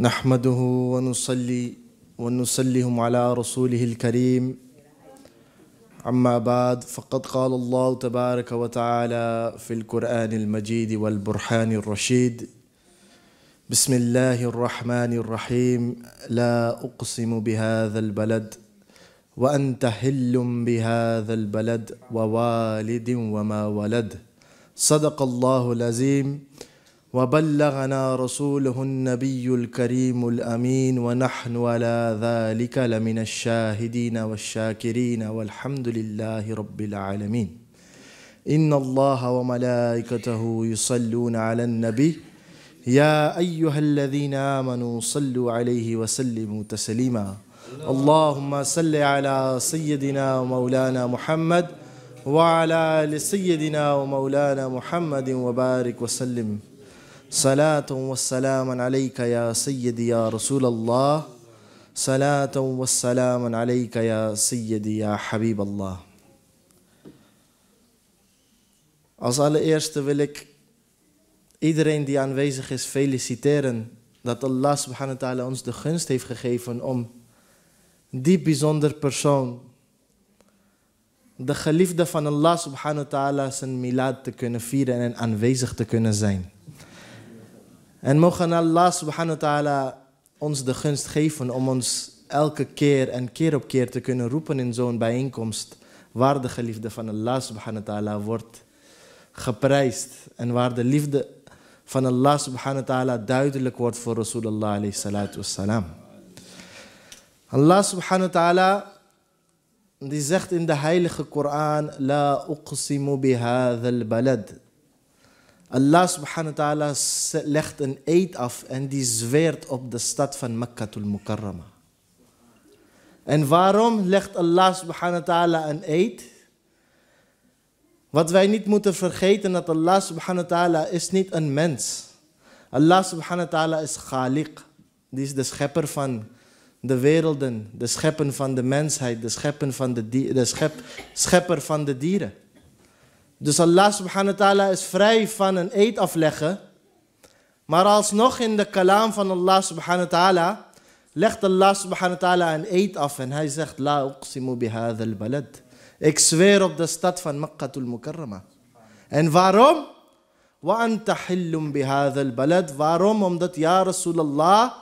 نحمده ونصلي ونسلم على رسوله الكريم أما بعد فقد قال الله تبارك وتعالى في القرآن المجيد والبرهان الرشيد بسم الله الرحمن الرحيم لا أقسم بهذا البلد وأنت حل بهذا البلد ووالد وما ولد صدق الله العظيم وبلغنا رسوله النبي الكريم الامين ونحن على ذلك لمن الشاهدين والشاكرين والحمد لله رب العالمين ان الله وملائكته يصلون على النبي يا ايها الذين امنوا صلوا عليه وسلموا تسليما اللهم صل على سيدنا ومولانا محمد وعلى ال سيدنا ومولانا محمد وبارك وسلم Salatum wa ya يا ya Sayyidi ya الله wa salamun عليك ya سيدي ya ya Allah. Als allereerste wil ik iedereen die aanwezig is feliciteren dat Allah subhanahu wa ta'ala ons de gunst heeft gegeven om die bijzonder persoon, de geliefde van Allah subhanahu wa ta'ala, zijn milad te kunnen vieren en aanwezig te kunnen zijn. En mogen Allah subhanahu wa ta'ala ons de gunst geven om ons elke keer en keer op keer te kunnen roepen in zo'n bijeenkomst. Waar de geliefde van Allah subhanahu wa ta'ala wordt geprijsd. En waar de liefde van Allah subhanahu wa ta'ala duidelijk wordt voor Rasulullah alayhi salatu wassalam. Allah subhanahu wa ta'ala die zegt in de heilige Koran La uqsimu bihadhal balad Allah subhanahu wa ta'ala legt een eed af en die zweert op de stad van al Mukarrama. En waarom legt Allah subhanahu wa ta'ala een eed? Wat wij niet moeten vergeten dat Allah subhanahu wa ta'ala is niet een mens. Allah subhanahu wa ta'ala is Khaliq. Die is de schepper van de werelden, de schepper van de mensheid, de schepper van de, de schep, schepper van de dieren. Dus Allah subhanahu wa ta'ala is vrij van een eed afleggen. Maar alsnog in de kalam van Allah subhanahu wa ta'ala legt Allah subhanahu wa ta'ala een eed af. En hij zegt, La uqsimu bi al-balad. Ik zweer op de stad van Makkatul Mukarrama. En waarom? وأنت bi بهذا balad. waarom omdat ja Rasulullah,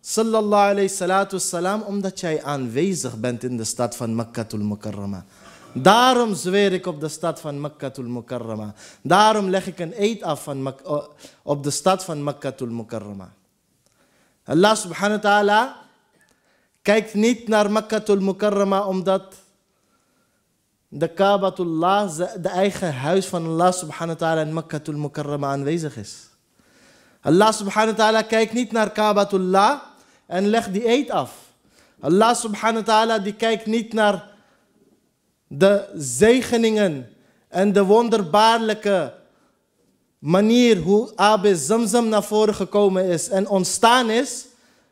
sallallahu alayhi salatu omdat jij aanwezig bent in de stad van Makkatul Mukarrama Daarom zweer ik op de stad van Makkatul Mukarrama. Daarom leg ik een eed af van op de stad van Makkatul Mukarrama. Allah subhanahu wa ta'ala kijkt niet naar Makkatul Mukarrama omdat de Kaabatullah, de eigen huis van Allah subhanahu wa ta'ala in Makkatul Mukarrama aanwezig is. Allah subhanahu wa ta'ala kijkt niet naar Kaabatullah en legt die eed af. Allah subhanahu wa ta'ala die kijkt niet naar de zegeningen en de wonderbaarlijke manier hoe Abi Zamzam naar voren gekomen is en ontstaan is.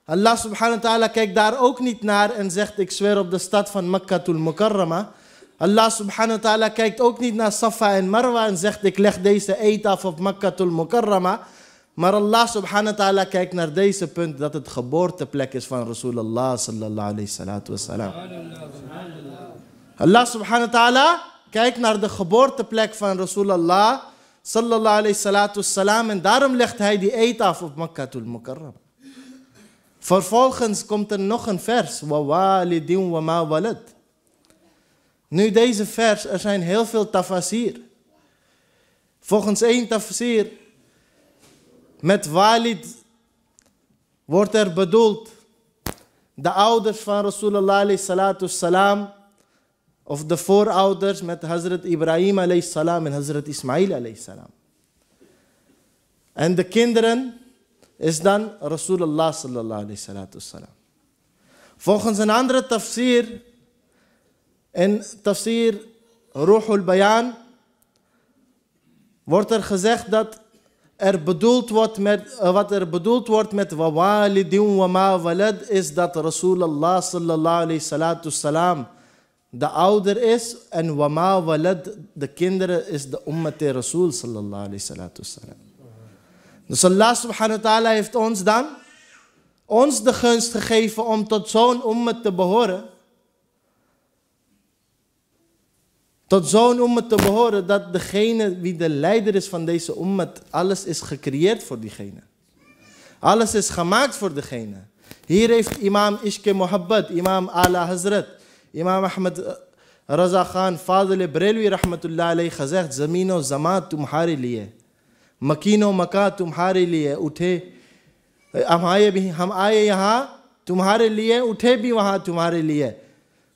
Allah subhanahu wa ta'ala kijkt daar ook niet naar en zegt ik zweer op de stad van Makkatul Mukarrama. Allah subhanahu wa ta'ala kijkt ook niet naar Safa en Marwa en zegt ik leg deze eet af op Makkatul Mukarrama. Maar Allah subhanahu wa ta'ala kijkt naar deze punt dat het geboorteplek is van Rasulullah sallallahu alayhi wa Allah subhanahu wa ta'ala kijkt naar de geboorteplek van Rasulullah sallallahu alayhi salatu salam en daarom legt hij die eet af op Makkatul Mukarram. Vervolgens komt er nog een vers. Wa walidin wa ma walad. Nu deze vers, er zijn heel veel tafasir. Volgens één tafsir, met walid wordt er bedoeld de ouders van Rasulullah salatu salam of de voorouders met Hazrat Ibrahim alayhi salam en Hazrat Ismail alayhi salam. En de kinderen is dan Rasulullah sallallahu alayhi salatu salam. Volgens een andere tafsir, in tafsir Ruhul Bayan, wordt er gezegd dat er bedoeld wordt met, eh, wat er bedoeld wordt met wa walidin wa ma walad is dat Rasulullah sallallahu alayhi salatu salam de ouder is en wama walad, de kinderen, is de ummate Rasul sallallahu alayhi wa sallam. Dus Allah subhanahu wa ta'ala heeft ons dan, ons de gunst gegeven om tot zo'n umma te behoren. Tot zo'n umma te behoren dat degene wie de leider is van deze umma alles is gecreëerd voor diegene. Alles is gemaakt voor degene. Hier heeft imam Ishke Mohabbat imam Ala Hazrat, امام احمد رضا خان فاضل بریلوی رحمت اللہ علیہ خزیق زمین و زماں تمہارے لیے مکین و مکہ تمہارے لیے اٹھے ہم آئے بھی ہم آئے یہاں تمہارے لیے اٹھے بھی وہاں تمہارے لیے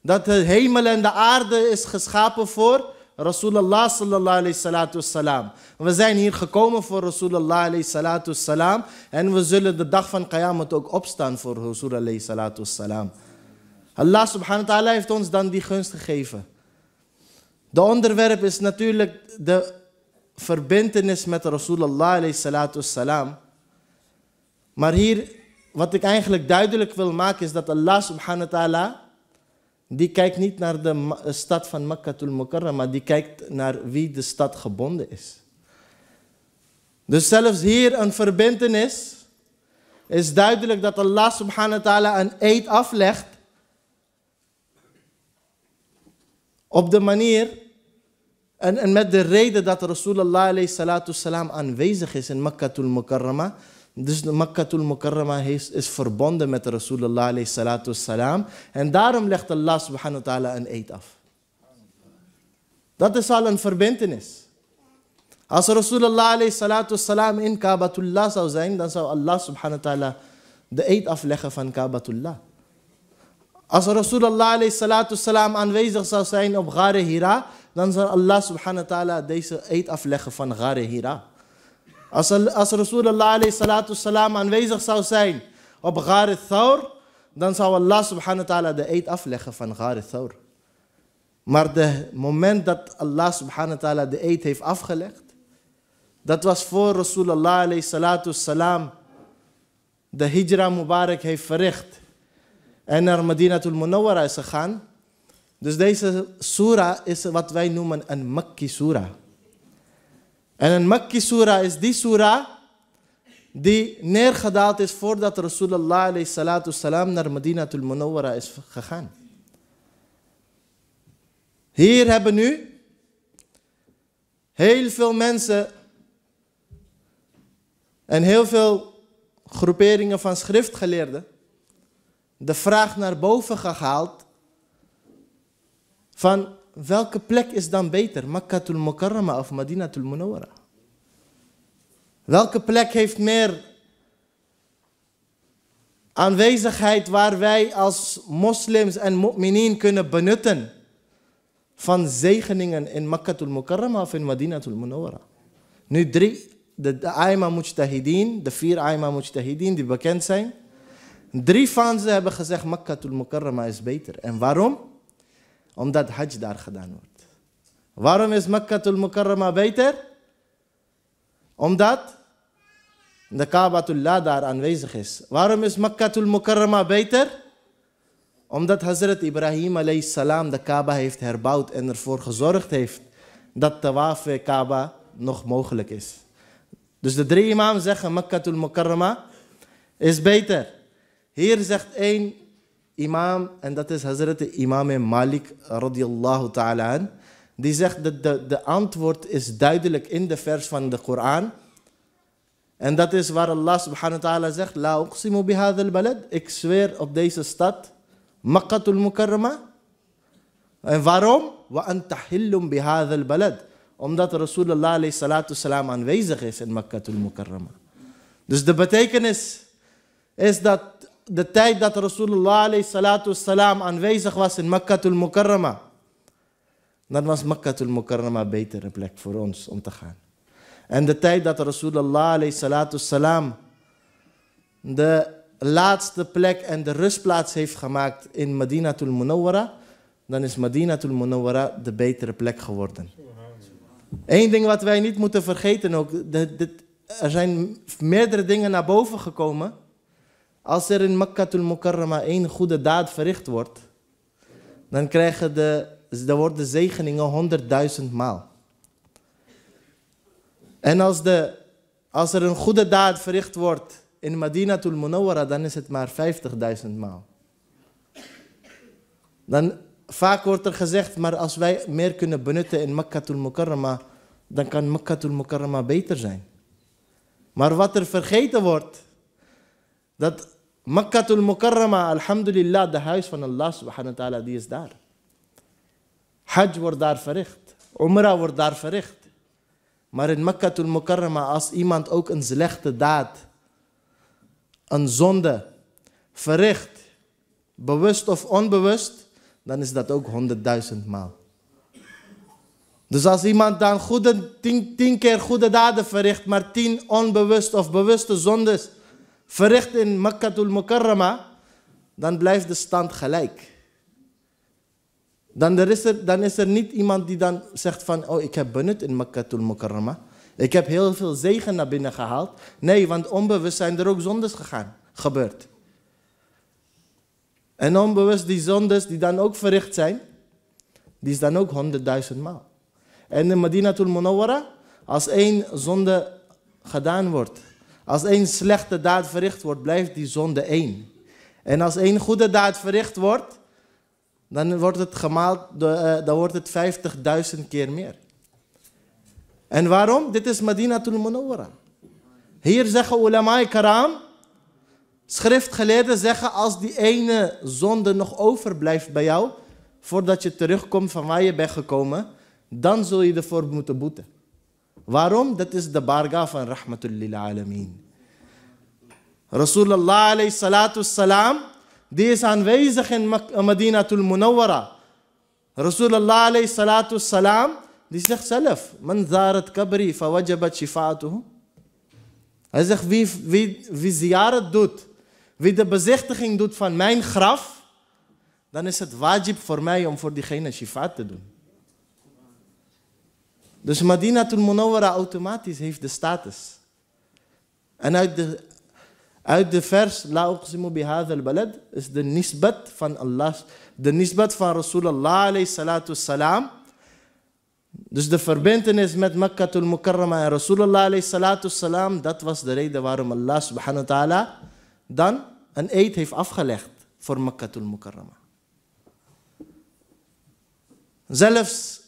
Dat hemel en de aarde is geschapen voor Rasulullah sallallahu alayhi salatu salam. We zijn hier gekomen voor Rasulullah alayhi salatu salam. En we zullen de dag van Qiyamat ook opstaan voor Rasul alayhi salatu salam. Allah subhanahu wa ta'ala heeft ons dan die gunst gegeven. De onderwerp is natuurlijk de verbindenis met Rasulullah alayhi salatu salam. Maar hier, wat ik eigenlijk duidelijk wil maken, is dat Allah subhanahu wa ta'ala, die kijkt niet naar de eh, stad van Makkatul Mukarram, maar die kijkt naar wie de stad gebonden is. Dus zelfs hier een verbindenis is duidelijk dat Allah subhanahu wa ta'ala een eed aflegt Op de manier en, met de reden dat Rasulullah aanwezig is in Makkatul Mukarrama. Dus Makkatul Mukarrama is, is verbonden met Rasulullah salam. En daarom legt Allah subhanahu wa ta'ala een eed af. Dat is al een verbindenis. Als Rasulullah salam in Kabatullah zou zijn, dan zou Allah subhanahu wa ta'ala de eed afleggen van Kabatullah. Als Rasulullah salam aanwezig zou zijn op Gare Hira, dan zal Allah subhanahu wa ta'ala deze eed afleggen van Gare Hira. Als, als Rasulullah salam aanwezig zou zijn op Gare Thawr, dan zou Allah subhanahu wa ta'ala de eed afleggen van Gare Thawr. Maar het moment dat Allah subhanahu wa ta'ala de eed heeft afgelegd, dat was voor Rasulullah salam de hijra Mubarak heeft verricht en naar Madinatul Munawwara is gegaan. Dus deze surah is wat wij noemen een Makki surah. En een Makki surah is die surah die neergedaald is voordat Rasulullah alayhi salatu salam naar Madinatul Munawwara is gegaan. Hier hebben nu heel veel mensen en heel veel groeperingen van schriftgeleerden de vraag naar boven gehaald van welke plek is dan beter, Makkatul Mukarrama of Madinatul Munawwara? Welke plek heeft meer aanwezigheid waar wij als moslims en mu'minin kunnen benutten van zegeningen in Makkatul Mukarrama of in Madinatul Munawwara? Nu drie, de, de Aima Mujtahideen, de vier Aima Mujtahideen die bekend zijn, Drie van ze hebben gezegd, al Mukarrama is beter. En waarom? Omdat Hajj daar gedaan wordt. Waarom is al Mukarrama beter? Omdat de Kaabatullah daar aanwezig is. Waarom is al Mukarrama beter? Omdat Hazrat Ibrahim salam de Kaaba heeft herbouwd en ervoor gezorgd heeft dat de tawaf Kaaba nog mogelijk is. Dus de drie imamen zeggen al Mukarrama is beter. Hier zegt één imam, en dat is Hazrat imam Malik radiallahu ta'ala die zegt dat de, de antwoord is duidelijk in de vers van de Koran. En dat is waar Allah subhanahu wa ta'ala zegt, La uqsimu bihad balad ik zweer op deze stad, Makkatul Mukarrama. En waarom? Wa antahillum bihad balad Omdat Rasulullah alayhi salatu salam aanwezig is in Makkatul Mukarrama. Dus de betekenis is dat de tijd dat Rasulullah salam aanwezig was in Makkatul Mukarrama, dan was Makkatul Mukarrama een betere plek voor ons om te gaan. En de tijd dat Rasulullah salam de laatste plek en de rustplaats heeft gemaakt in Madinatul Munawwara, dan is Madinatul Munawwara de betere plek geworden. Eén ding wat wij niet moeten vergeten ook, er zijn meerdere dingen naar boven gekomen als er in Makkatul Mukarrama één goede daad verricht wordt, dan, krijgen de, dan worden zegeningen honderdduizend maal. En als, de, als er een goede daad verricht wordt in Madinatul Munawwara, dan is het maar 50.000 maal. Dan vaak wordt er gezegd, maar als wij meer kunnen benutten in Makkatul Mukarrama, dan kan Makkatul Mukarrama beter zijn. Maar wat er vergeten wordt, dat Makkatul Mukarrama, alhamdulillah, de huis van Allah subhanahu wa ta'ala, die is daar. Hajj wordt daar verricht. Umrah wordt daar verricht. Maar in Makkatul Mukarrama, als iemand ook een slechte daad, een zonde verricht, bewust of onbewust, dan is dat ook honderdduizend maal. Dus als iemand dan goede, tien, tien keer goede daden verricht, maar tien onbewust of bewuste zondes, verricht in Makkatul Mukarrama, dan blijft de stand gelijk. Dan, is er, dan is er niet iemand die dan zegt van, oh ik heb benut in Makkatul Mukarrama. Ik heb heel veel zegen naar binnen gehaald. Nee, want onbewust zijn er ook zondes gegaan, gebeurd. En onbewust die zondes die dan ook verricht zijn, die is dan ook honderdduizend maal. En in Madinatul Munawwara, als één zonde gedaan wordt, als één slechte daad verricht wordt, blijft die zonde één. En als één goede daad verricht wordt, dan wordt het gemaald, eh, dan wordt het 50.000 keer meer. En waarom? Dit is Madinatul Munawwara. Hier zeggen ulama'i karam, schriftgeleerden zeggen als die ene zonde nog overblijft bij jou, voordat je terugkomt van waar je bent gekomen, dan zul je ervoor moeten boeten. Warum? Dat is de Barga van rahmatul lil alameen. Rasulullah alayhi salatu salam, die is aanwezig in Madinatul Munawwara. Rasulullah alayhi salatu salam, die zegt zelf, man zarat kabri fa wajabat shifa'atuhu. Hij zegt, wie, wie, wie ziyarat doet, wie de bezichtiging doet van mijn graf, dan is het wajib voor mij om voor diegene shifa te doen. Dus tul Munawwara automatisch heeft de status. En uit de, uit de vers La uqsimu al-balad is de nisbat van Allah, de nisbat van Rasulullah alayhi salatu salam. Dus de verbindenis met Makkatul Mukarrama en Rasulallah alayhi salatu salam, dat was de reden waarom Allah subhanahu wa ta'ala dan een eed heeft afgelegd voor Makkatul Mukarrama. Zelfs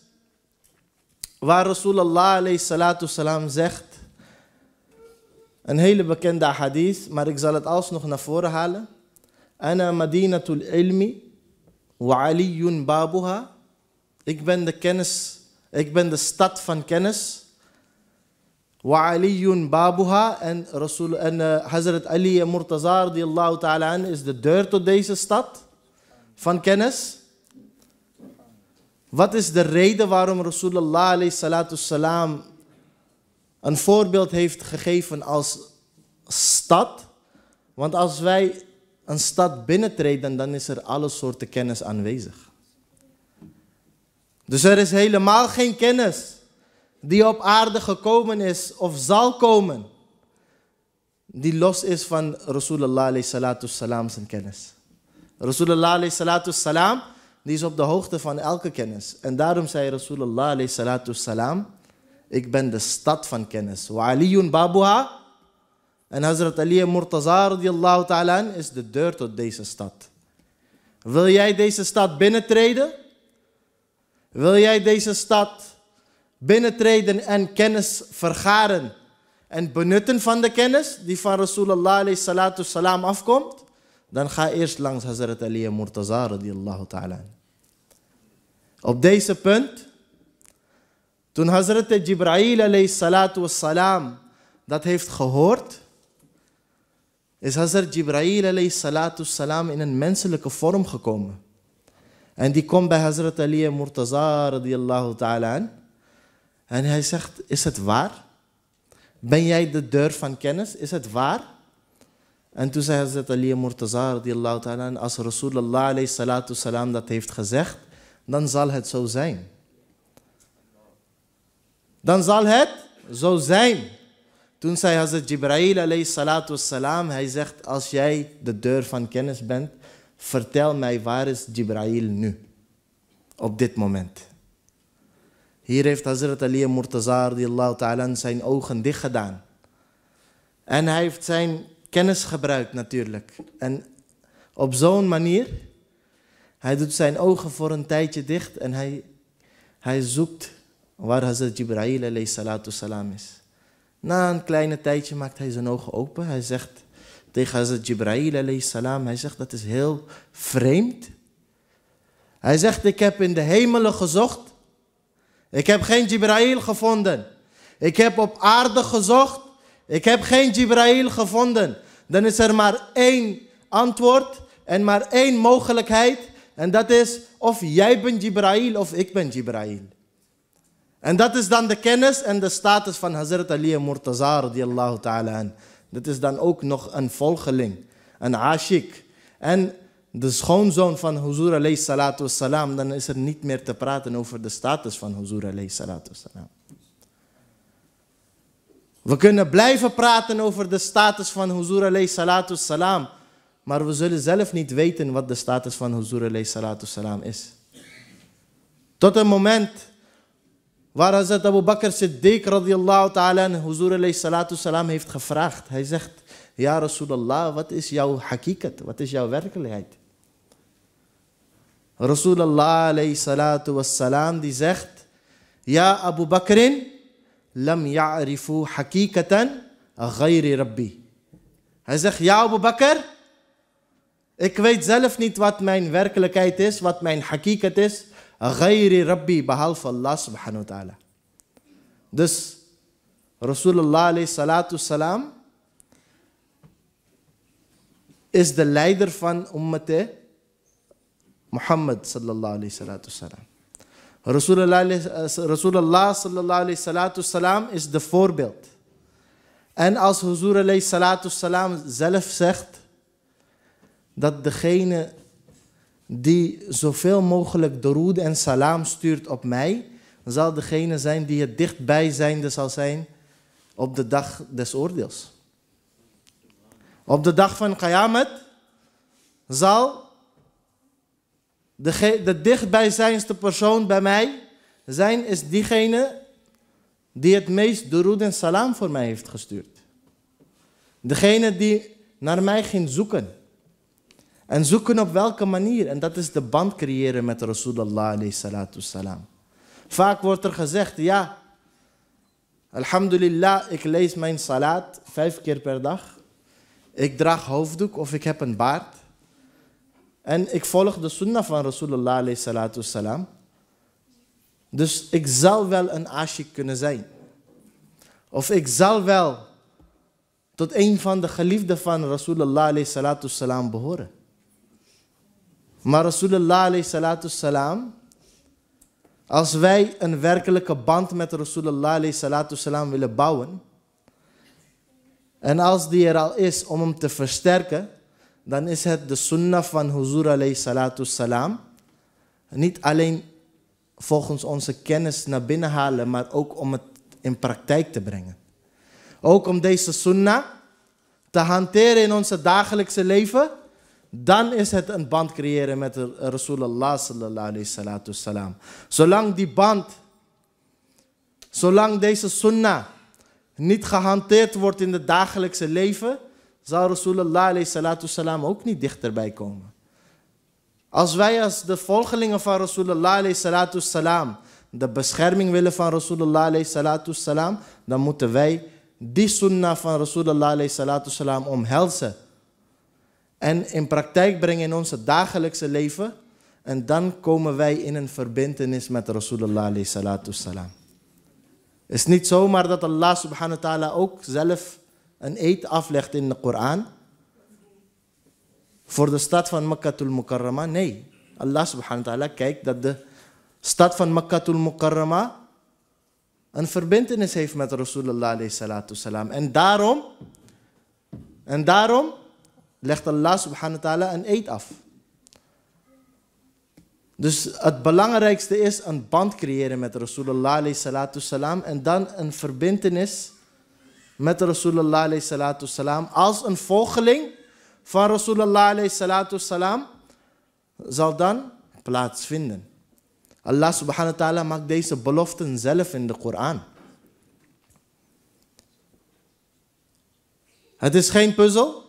Waar Rasulullah alayhi salatu salam zegt, een hele bekende hadith, maar ik zal het alsnog naar voren halen. Ana madinatul ilmi wa aliyun babuha. Ik ben de kennis, ik ben de stad van kennis. Wa aliyun babuha en, Rasul, en eh, Hazrat Ali en Murtaza Allah ta'ala is de deur tot deze stad van kennis. Wat is de reden waarom Rasulullah alayhi salatu een voorbeeld heeft gegeven als stad? Want als wij een stad binnentreden, dan is er alle soorten kennis aanwezig. Dus er is helemaal geen kennis die op aarde gekomen is of zal komen, die los is van Rasulullah alayhi salatu salam zijn kennis. Rasulullah alayhi salatu salam die is op de hoogte van elke kennis. En daarom zei Rasulullah alayhi salatu salam, ik ben de stad van kennis. Wa babuha. En Hazrat Ali Murtaza radiallahu ta'ala is de deur tot deze stad. Wil jij deze stad binnentreden? Wil jij deze stad binnentreden en kennis vergaren en benutten van de kennis die van Rasulullah alayhi salatu salam afkomt? Dan ga eerst langs Hazrat Ali Murtaza radiallahu ta'ala. Op deze punt, toen Hazrat Jibra'il alayhi salatu wassalam dat heeft gehoord, is Hazrat Jibra'il alayhi salatu wassalam in een menselijke vorm gekomen. En die komt bij Hazrat Ali en Murtaza ta'ala aan. En hij zegt, is het waar? Ben jij de deur van kennis? Is het waar? En toen zei Hazrat Ali Murtaza ta'ala als Rasulullah alayhi salatu salam dat heeft gezegd, dan zal het zo zijn. Dan zal het zo zijn. Toen zei Hazrat Jibrail alayhi salatu wassalam, hij zegt, als jij de deur van kennis bent, vertel mij waar is Jibrail nu, op dit moment. Hier heeft Hazrat Ali Murtaza radiallahu ta'ala zijn ogen dicht gedaan. En hij heeft zijn kennis gebruikt natuurlijk. En op zo'n manier hij doet zijn ogen voor een tijdje dicht en hij, hij zoekt waar Hazrat Jibra'il alayhi salatu salam is. Na een kleine tijdje maakt hij zijn ogen open. Hij zegt tegen Hazrat Jibra'il alayhi salam, hij zegt dat is heel vreemd. Hij zegt ik heb in de hemelen gezocht. Ik heb geen Jibra'il gevonden. Ik heb op aarde gezocht. Ik heb geen Jibra'il gevonden. Dan is er maar één antwoord en maar één mogelijkheid. En dat is of jij bent Jibrail of ik ben Jibrail. En dat is dan de kennis en de status van Hazrat Ali Murtaza ta'ala Dat is dan ook nog een volgeling, een ashik. En de schoonzoon van Huzur alayhi salatu salam, dan is er niet meer te praten over de status van Huzur alayhi salatu wassalam. We kunnen blijven praten over de status van Huzur alayhi salatu salam. Maar we zullen zelf niet weten wat de status van Huzur alayhi salam is. Tot een moment waar Hazrat Abu Bakr Siddiq radiyallahu ta'ala en Huzur salam heeft gevraagd. Hij zegt, ja Rasulallah, wat is jouw hakikat? Wat is jouw werkelijkheid? Rasulallah alayhi salatu Salam die zegt, ja Abu Bakrin, lam ya'rifu hakikatan ghayri rabbi. Hij zegt, ja Abu Bakr, ik weet zelf niet wat mijn werkelijkheid is, wat mijn hakikat is. Ghairi Rabbi, behalve Allah subhanahu wa ta'ala. Dus Rasulullah alayhi salatu salam is de leider van ummate Muhammad sallallahu alayhi salatu salam. Eh, Rasulullah sallallahu alayhi salatu salam is de voorbeeld. En als Huzur alayhi salatu salam zelf zegt, dat degene die zoveel mogelijk roede en salam stuurt op mij, zal degene zijn die het dichtbijzijnde zal zijn op de dag des oordeels. Op de dag van Qayamat zal de, de dichtbijzijnste persoon bij mij zijn, is diegene die het meest roed en salam voor mij heeft gestuurd. Degene die naar mij ging zoeken. En zoeken op welke manier. En dat is de band creëren met Rasulullah Vaak wordt er gezegd, ja, alhamdulillah, ik lees mijn salat vijf keer per dag. Ik draag hoofddoek of ik heb een baard. En ik volg de sunnah van Rasulullah Dus ik zal wel een ashik kunnen zijn. Of ik zal wel tot een van de geliefden van Rasulullah salatu salam behoren. Maar Rasulullah alayhi salatu salam, als wij een werkelijke band met Rasulullah alayhi salatu salam willen bouwen, en als die er al is om hem te versterken, dan is het de sunnah van Huzur alayhi salatu salam. Niet alleen volgens onze kennis naar binnen halen, maar ook om het in praktijk te brengen. Ook om deze sunnah te hanteren in onze dagelijkse leven dan is het een band creëren met Rasulullah sallallahu alayhi Zolang die band, zolang deze sunnah niet gehanteerd wordt in het dagelijkse leven, zal Rasulullah alayhi salatu ook niet dichterbij komen. Als wij als de volgelingen van Rasulullah alayhi salatu de bescherming willen van Rasulullah alayhi salatu dan moeten wij die sunnah van Rasulullah alayhi salatu omhelzen en in praktijk brengen in ons dagelijkse leven. En dan komen wij in een verbindenis met Rasulullah alayhi salatu Het is niet zomaar dat Allah subhanahu wa ta'ala ook zelf een eed aflegt in de Koran. Voor de stad van Makkatul mukarramah Nee, Allah subhanahu wa ta'ala kijkt dat de stad van Makkatul mukarramah een verbindenis heeft met Rasulullah salatu En daarom, en daarom legt Allah subhanahu wa ta'ala een eed af. Dus het belangrijkste is een band creëren met Rasulullah salatu salam en dan een verbindenis met Rasulullah salatu salam als een volgeling van Rasulullah salatu salam zal dan plaatsvinden. Allah subhanahu wa ta'ala maakt deze beloften zelf in de Koran. Het is geen puzzel.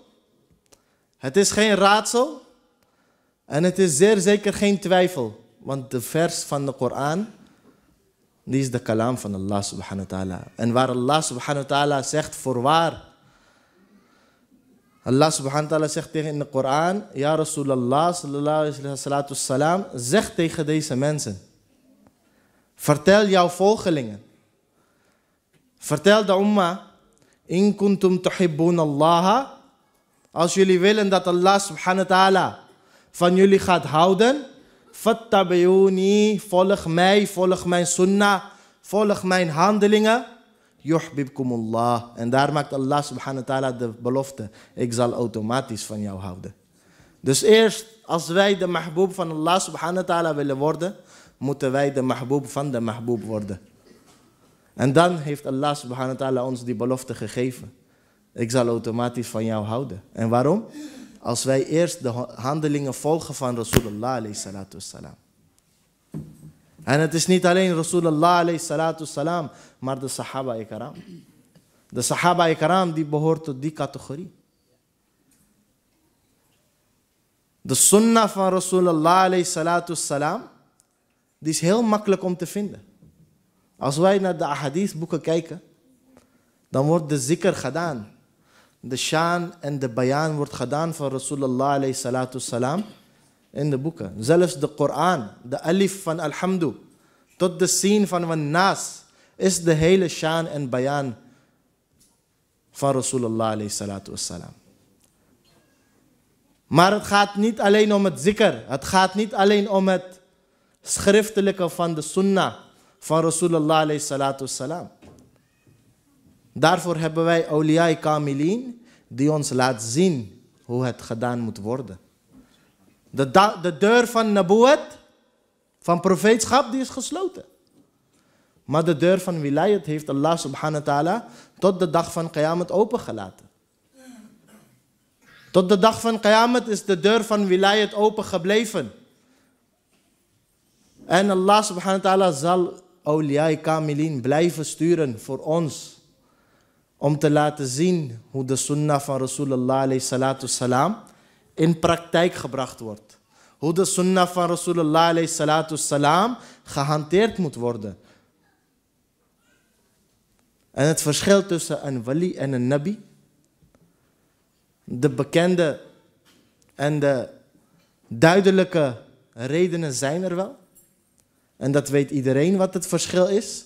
Het is geen raadsel en het is zeer zeker geen twijfel. Want de vers van de Koran, die is de kalam van Allah subhanahu wa ta'ala. En waar Allah subhanahu wa ta'ala zegt voorwaar. Allah subhanahu wa ta'ala zegt tegen in de Koran, Ja Rasulallah sallallahu alayhi wa sallam, zeg tegen deze mensen. Vertel jouw volgelingen. Vertel de umma, In kuntum tuhibbun Allah als jullie willen dat Allah subhanahu wa ta'ala van jullie gaat houden. Fattabiyuni, volg mij, volg mijn sunnah, volg mijn handelingen. Yuhbibkumullah. En daar maakt Allah subhanahu wa ta'ala de belofte. Ik zal automatisch van jou houden. Dus eerst, als wij de mahboob van Allah subhanahu wa ta'ala willen worden, moeten wij de mahboob van de mahboob worden. En dan heeft Allah subhanahu wa ta'ala ons die belofte gegeven. Ik zal automatisch van jou houden. En waarom? Als wij eerst de handelingen volgen van Rasulullah alayhi En het is niet alleen Rasulullah alayhi maar de sahaba ikram. De sahaba ikram die behoort tot die categorie. De sunnah van Rasulullah alayhi is heel makkelijk om te vinden. Als wij naar de ahadith boeken kijken, dan wordt de zikr gedaan de shaan en de bayan wordt gedaan van Rasulullah alayhi salatu in de boeken. Zelfs de Koran, de alif van alhamdu, tot de sin van van nas, is de hele Shan en bayan van Rasulullah alayhi salatu Maar het gaat niet alleen om het zikr. Het gaat niet alleen om het schriftelijke van de sunnah van Rasulullah alayhi salatu Daarvoor hebben wij Auliai Kamilin, die ons laat zien hoe het gedaan moet worden. De, deur van Nabuat, van profeetschap, die is gesloten. Maar de deur van wilayat heeft Allah subhanahu wa ta'ala tot de dag van open opengelaten. Tot de dag van Qiyamah is de deur van wilayat open gebleven. En Allah subhanahu wa ta'ala zal awliya'i kamilin blijven sturen voor ons. Om te laten zien hoe de sunnah van Rasulullah in praktijk gebracht wordt. Hoe de sunnah van Rasulullah gehanteerd moet worden. En het verschil tussen een wali en een nabi. De bekende en de duidelijke redenen zijn er wel. En dat weet iedereen wat het verschil is.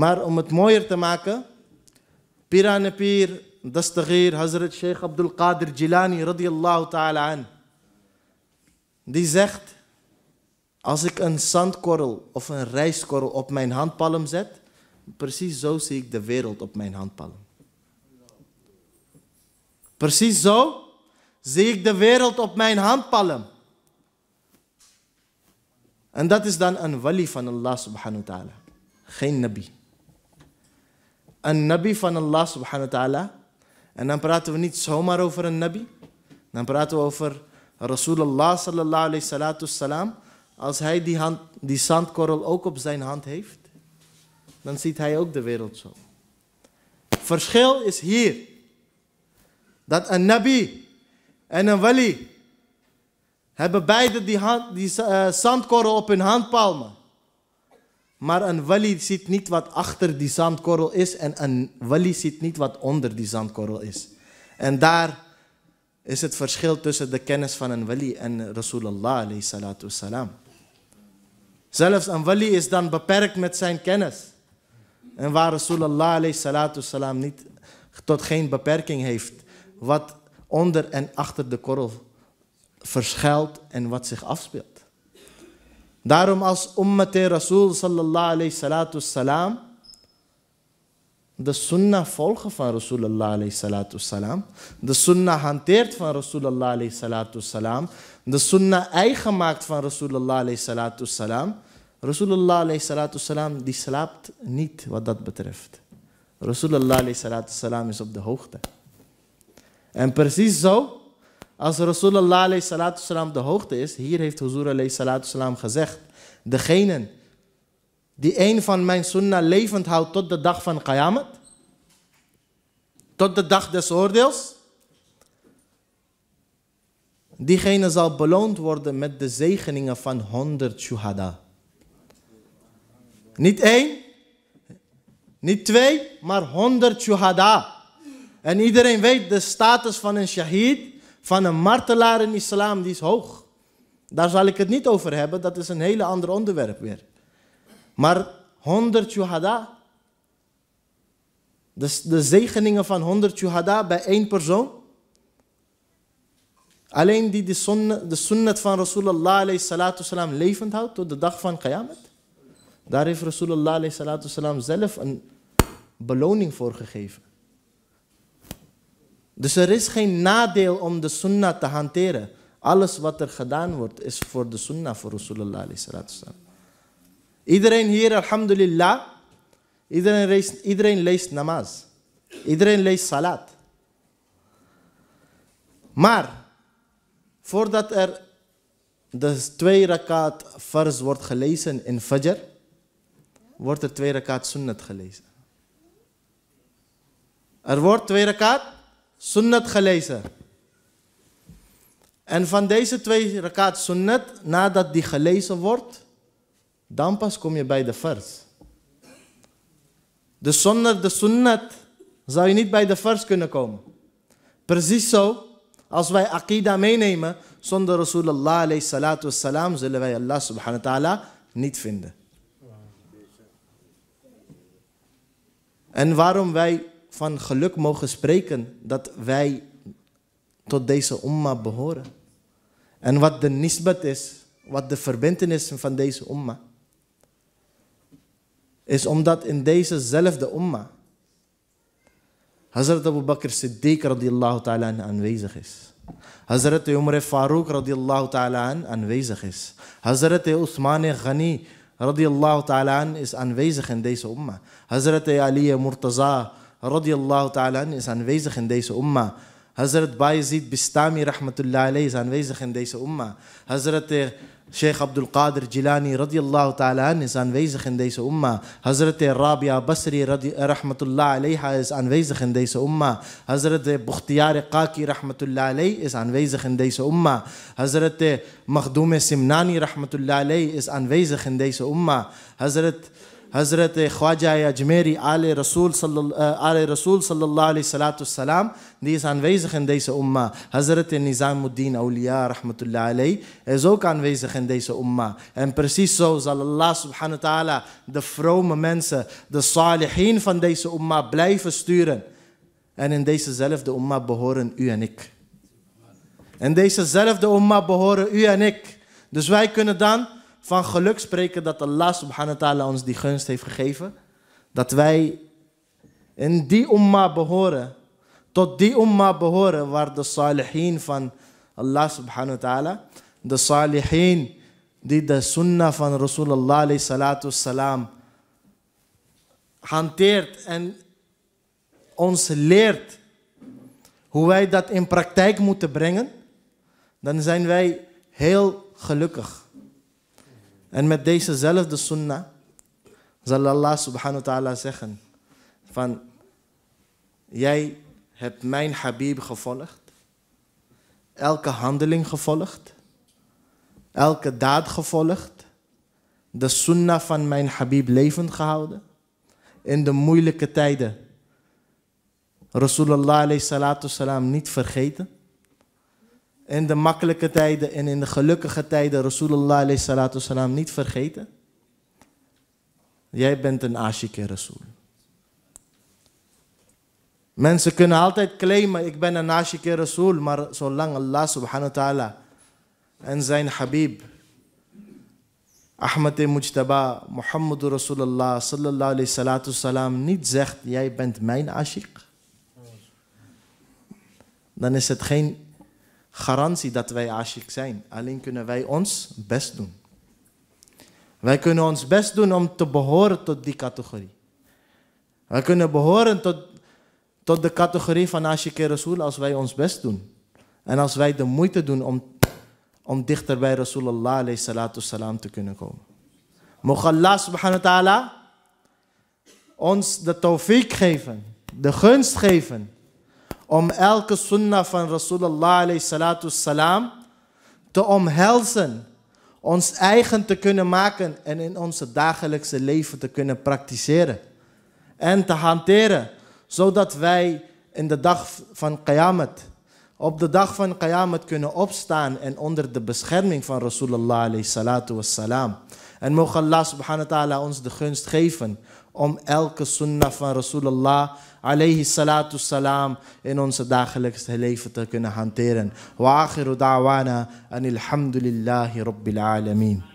Maar om het mooier te maken, Piranapir, Dastagir, Hazrat Sheikh Abdul Qadir Jilani radiallahu ta'ala an. Die zegt, als ik een zandkorrel of een rijstkorrel op mijn handpalm zet, precies zo zie ik de wereld op mijn handpalm. Precies zo zie ik de wereld op mijn handpalm. En dat is dan een wali van Allah subhanahu wa ta'ala. Geen nabi een nabi van Allah subhanahu wa ta'ala. En dan praten we niet zomaar over een nabi. Dan praten we over Rasulullah sallallahu alayhi salatu Als hij die, hand, die zandkorrel ook op zijn hand heeft, dan ziet hij ook de wereld zo. Verschil is hier. Dat een nabi en een wali hebben beide die, hand, die eh, zandkorrel op hun handpalmen. Maar een wali ziet niet wat achter die zandkorrel is en een wali ziet niet wat onder die zandkorrel is. En daar is het verschil tussen de kennis van een wali en Rasulullah alayhi Zelfs een wali is dan beperkt met zijn kennis. En waar Rasulullah alayhi niet, tot geen beperking heeft. Wat onder en achter de korrel verschuilt en wat zich afspeelt. Daarom als ummate Rasul sallallahu alayhi salatu salam de sunnah volgen van Rasulullah alayhi salatu salam, de sunnah hanteert van Rasulullah alayhi salatu salam, de sunnah eigen maakt van Rasulullah alayhi salatu salam, Rasulullah alayhi salatu salam die slaapt niet wat dat betreft. Rasulullah alayhi salatu salam is op de hoogte. En precies zo als Rasulullah de hoogte is, hier heeft Huzur salam gezegd: Degenen die een van mijn sunnah levend houdt tot de dag van Qayamat, tot de dag des oordeels, diegene zal beloond worden met de zegeningen van 100 shuhada. Niet één, niet twee, maar 100 shuhada. En iedereen weet de status van een shahid van een martelaar in islam, die is hoog. Daar zal ik het niet over hebben, dat is een hele ander onderwerp weer. Maar 100 juhada. dus de zegeningen van 100 juhada bij één persoon. Alleen die de, sunnat, de sunnat van Rasulullah alayhi salatu levend houdt tot de dag van Qiyamah. Daar heeft Rasulullah alayhi salatu zelf een beloning voor gegeven. Dus er is geen nadeel om de sunnah te hanteren. Alles wat er gedaan wordt is voor de sunnah voor Rasulullah alayhi Iedereen hier, alhamdulillah, iedereen leest, iedereen leest namaz. Iedereen leest salat. Maar, voordat er de twee rakat vers wordt gelezen in fajr, wordt er twee rakat sunnat gelezen. Er wordt twee rakat sunnat gelezen. En van deze twee rakaat sunnat, nadat die gelezen wordt, dan pas kom je bij de vers. Dus zonder de sunnat zou je niet bij de vers kunnen komen. Precies zo, als wij akida meenemen, zonder Rasulullah alayhi salatu wassalam, zullen wij Allah subhanahu wa ta'ala niet vinden. En waarom wij van geluk mogen spreken dat wij tot deze umma behoren. En wat de nisbat is, wat de verbindenis van deze umma, is omdat in dezezelfde umma Hazrat Abu Bakr Siddiq radiallahu ta'ala aanwezig is. Hazrat Umar Farouk radiallahu ta'ala aanwezig is. Hazrat Uthman Ghani radiallahu ta'ala is aanwezig in deze umma. Hazrat Ali Murtaza radiallahu ta'ala anhu is aanwezig in deze umma. Hazrat Bayezid Bistami rahmatullah alayhi is aanwezig in deze umma. Hazrat Sheikh Abdul Qadir Jilani radiallahu ta'ala anhu is aanwezig in deze umma. Hazrat Rabia Basri rahmatullah alayha is aanwezig in deze umma. Hazrat Bukhtiyar Qaki rahmatullah alayhi is aanwezig in deze umma. Hazrat Makhdoum Simnani rahmatullah alayhi is aanwezig in deze umma. Hazrat Hazrat Khwaja Ajmeri, all rasul Sallallahu रसूल eh, सल्ला die is aanwezig in deze umma. Hazrat Nizamuddin Awliya rahmatullah alayh is ook aanwezig in deze umma. En precies zo zal Allah subhanahu wa ta'ala de vrome mensen, de salihin van deze umma blijven sturen. En in dezezelfde umma behoren u en ik. In dezezelfde umma behoren u en ik. Dus wij kunnen dan van geluk spreken dat Allah subhanahu wa ta'ala ons die gunst heeft gegeven. Dat wij in die umma behoren. Tot die umma behoren waar de salihin van Allah subhanahu wa ta'ala. De salihin die de sunnah van Rasulullah salatu salam hanteert en ons leert hoe wij dat in praktijk moeten brengen, dan zijn wij heel gelukkig. En met dezezelfde sunnah zal Allah subhanahu wa ta'ala zeggen van jij hebt mijn Habib gevolgd, elke handeling gevolgd, elke daad gevolgd, de sunnah van mijn Habib levend gehouden in de moeilijke tijden. Rasulullah alayhi salatu salam niet vergeten in de makkelijke tijden en in de gelukkige tijden Rasulullah niet vergeten? Jij bent een ashike Rasul. Mensen kunnen altijd claimen, ik ben een ashike Rasul, maar zolang Allah subhanahu wa ta'ala en zijn Habib, Ahmad e Mujtaba, Mohammed Rasulullah sallallahu alayhi salam niet zegt, jij bent mijn ashik, dan is het geen garantie dat wij ashik zijn. Alleen kunnen wij ons best doen. Wij kunnen ons best doen om te behoren tot die categorie. Wij kunnen behoren tot, tot de categorie van ashik Rasul als wij ons best doen. En als wij de moeite doen om, om dichter bij Rasulullah te kunnen komen. Mocht Allah subhanahu wa ta'ala ons de tawfiq geven, de gunst geven om elke sunnah van Rasulullah alayhi salatu salam te omhelzen, ons eigen te kunnen maken en in onze dagelijkse leven te kunnen praktiseren en te hanteren, zodat wij in de dag van Qiyamah, op de dag van Qiyamah kunnen opstaan en onder de bescherming van Rasulullah alayhi salatu En mogen Allah subhanahu wa ta'ala ons de gunst geven om elke sunnah van Rasulullah alayhi salatu salam in onze dagelijkse leven te kunnen hanteren. Wa akhiru da'wana anilhamdulillahi rabbil alameen.